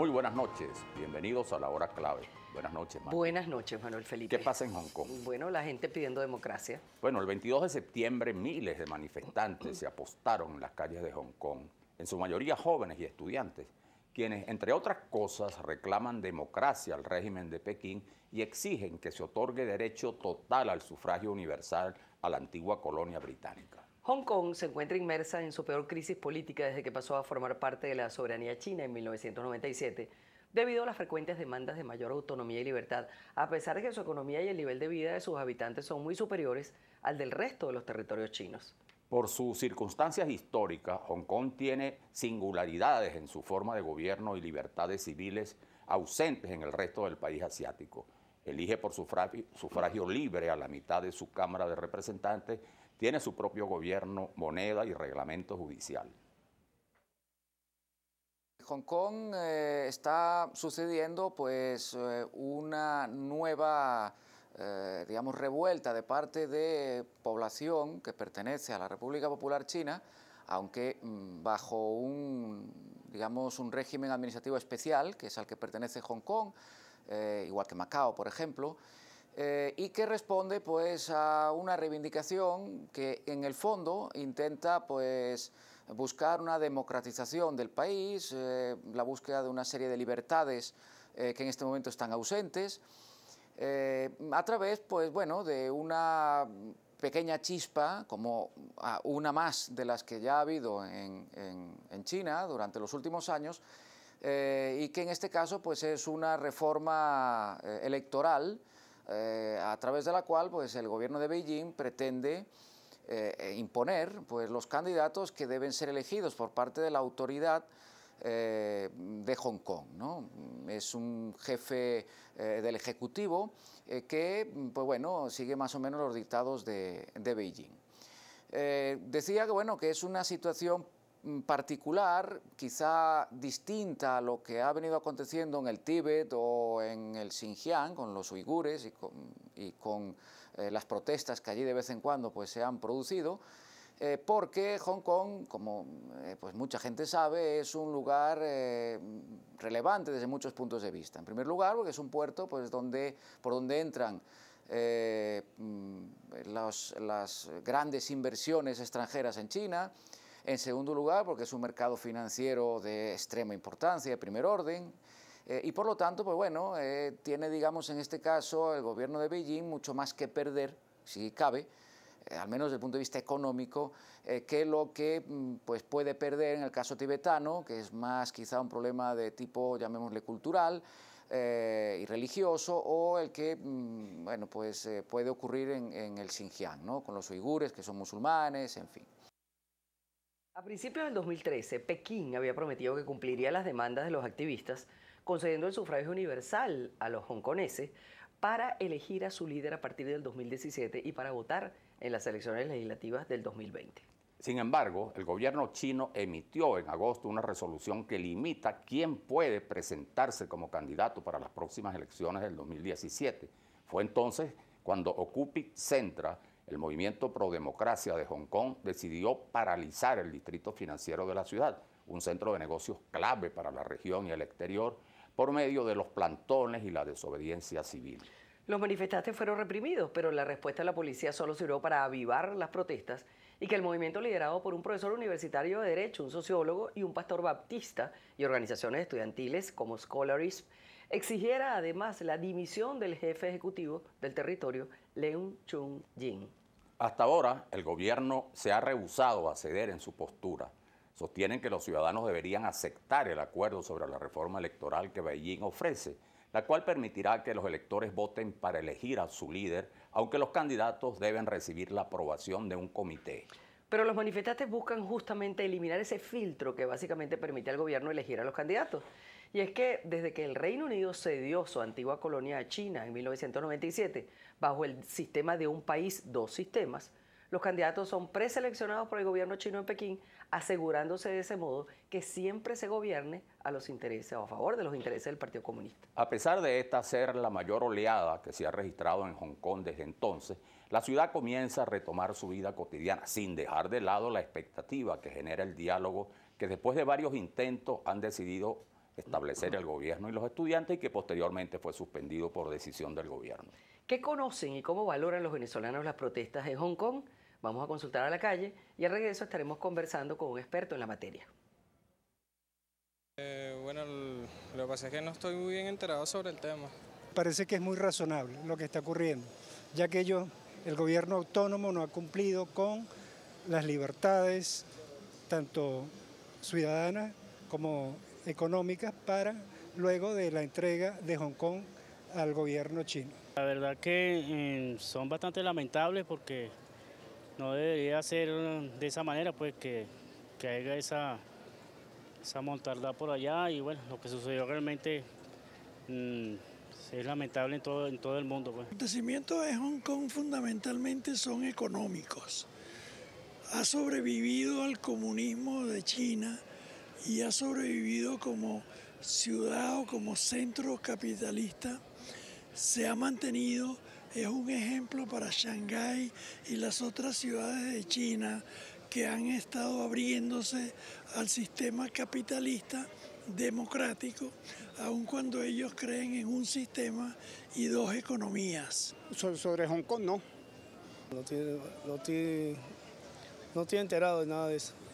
Muy buenas noches, bienvenidos a la hora clave. Buenas noches, Manuel. Buenas noches, Manuel Felipe. ¿Qué pasa en Hong Kong? Bueno, la gente pidiendo democracia. Bueno, el 22 de septiembre miles de manifestantes se apostaron en las calles de Hong Kong, en su mayoría jóvenes y estudiantes, quienes, entre otras cosas, reclaman democracia al régimen de Pekín y exigen que se otorgue derecho total al sufragio universal a la antigua colonia británica. Hong Kong se encuentra inmersa en su peor crisis política desde que pasó a formar parte de la soberanía china en 1997, debido a las frecuentes demandas de mayor autonomía y libertad, a pesar de que su economía y el nivel de vida de sus habitantes son muy superiores al del resto de los territorios chinos. Por sus circunstancias históricas, Hong Kong tiene singularidades en su forma de gobierno y libertades civiles ausentes en el resto del país asiático. Elige por sufragio, sufragio libre a la mitad de su Cámara de Representantes tiene su propio gobierno, moneda y reglamento judicial. Hong Kong eh, está sucediendo pues eh, una nueva eh, digamos revuelta de parte de población que pertenece a la República Popular China, aunque mm, bajo un digamos un régimen administrativo especial que es al que pertenece Hong Kong, igual que Macao por ejemplo. Eh, y que responde pues a una reivindicación que en el fondo intenta pues, buscar una democratización del país, eh, la búsqueda de una serie de libertades eh, que en este momento están ausentes, a través pues, de una pequeña chispa, como ah, una más de las que ya ha habido en, en China durante los últimos años, y que en este caso pues es una reforma electoral eh, a través de la cual pues, el gobierno de Beijing pretende eh, eh, imponer pues, los candidatos que deben ser elegidos por parte de la autoridad de Hong Kong. ¿no? Es un jefe del Ejecutivo que pues bueno, sigue más o menos los dictados de, de Beijing. decía que, bueno, que es una situación Mm, particular, quizá distinta a lo que ha venido aconteciendo en el Tíbet o en el Xinjiang con los uigures y con, eh, las protestas que allí de vez en cuando pues, se han producido, eh, porque Hong Kong, como eh, pues, mucha gente sabe, es un lugar relevante desde muchos puntos de vista. En primer lugar, porque es un puerto pues, donde, por donde entran mm, las grandes inversiones extranjeras en China, en segundo lugar, porque es un mercado financiero de extrema importancia, de primer orden. Eh, y por lo tanto, pues bueno, eh, tiene, digamos, en este caso el gobierno de Beijing mucho más que perder, si cabe, eh, al menos desde el punto de vista económico, que lo que mm, pues, puede perder en el caso tibetano, que es más quizá un problema de tipo, llamémosle, cultural. y religioso o el que mm, bueno pues puede ocurrir en, el Xinjiang con los uigures que son musulmanes en fin a principios del 2013, Pekín había prometido que cumpliría las demandas de los activistas, concediendo el sufragio universal a los hongkoneses para elegir a su líder a partir del 2017 y para votar en las elecciones legislativas del 2020. Sin embargo, el gobierno chino emitió en agosto una resolución que limita quién puede presentarse como candidato para las próximas elecciones del 2017. Fue entonces cuando Occupy Centra el movimiento pro democracia de Hong Kong decidió paralizar el distrito financiero de la ciudad, un centro de negocios clave para la región y el exterior, por medio de los plantones y la desobediencia civil. Los manifestantes fueron reprimidos, pero la respuesta de la policía solo sirvió para avivar las protestas y que el movimiento liderado por un profesor universitario de Derecho, un sociólogo y un pastor baptista y organizaciones estudiantiles como Scholarism exigiera además la dimisión del jefe ejecutivo del territorio, Leung Chung Jin. Hasta ahora, el gobierno se ha rehusado a ceder en su postura. Sostienen que los ciudadanos deberían aceptar el acuerdo sobre la reforma electoral que Beijing ofrece, la cual permitirá que los electores voten para elegir a su líder, aunque los candidatos deben recibir la aprobación de un comité. Pero los manifestantes buscan justamente eliminar ese filtro que básicamente permite al gobierno elegir a los candidatos. Y es que desde que el Reino Unido cedió su antigua colonia a China en 1997, bajo el sistema de un país, dos sistemas, los candidatos son preseleccionados por el gobierno chino en Pekín, asegurándose de ese modo que siempre se gobierne a los intereses o a favor de los intereses del Partido Comunista. A pesar de esta ser la mayor oleada que se ha registrado en Hong Kong desde entonces, la ciudad comienza a retomar su vida cotidiana, sin dejar de lado la expectativa que genera el diálogo que después de varios intentos han decidido establecer el gobierno y los estudiantes y que posteriormente fue suspendido por decisión del gobierno. ¿Qué conocen y cómo valoran los venezolanos las protestas en Hong Kong? Vamos a consultar a la calle y al regreso estaremos conversando con un experto en la materia. Eh, bueno, lo que pasa es que no estoy muy bien enterado sobre el tema. Parece que es muy razonable lo que está ocurriendo, ya que ellos el gobierno autónomo no ha cumplido con las libertades, tanto ciudadanas como económicas, para luego de la entrega de Hong Kong al gobierno chino. La verdad que eh, son bastante lamentables porque no debería ser de esa manera pues que, que haya esa, esa montardad por allá y bueno, lo que sucedió realmente mm, es lamentable en todo, en todo el mundo. Pues. Los acontecimientos de Hong Kong fundamentalmente son económicos. Ha sobrevivido al comunismo de China y ha sobrevivido como ciudad o como centro capitalista. Se ha mantenido, es un ejemplo para Shanghái y las otras ciudades de China que han estado abriéndose al sistema capitalista democrático, aun cuando ellos creen en un sistema y dos economías. Sobre Hong Kong, no. No estoy, no enterado de nada de eso.